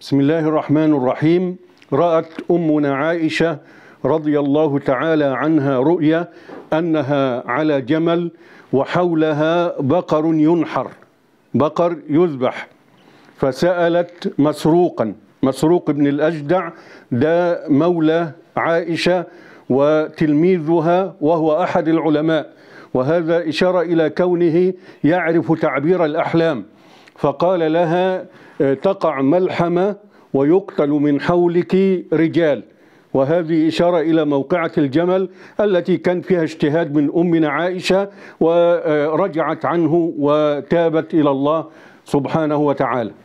بسم الله الرحمن الرحيم رأت أمنا عائشة رضي الله تعالى عنها رؤيا أنها على جمل وحولها بقر ينحر بقر يذبح فسألت مسروقا مسروق بن الأجدع ده مولى عائشة وتلميذها وهو أحد العلماء وهذا إشارة إلى كونه يعرف تعبير الأحلام فقال لها آه، تقع ملحمة ويقتل من حولك رجال وهذه إشارة إلى موقعة الجمل التي كان فيها اجتهاد من أمنا عائشة ورجعت آه، عنه وتابت إلى الله سبحانه وتعالى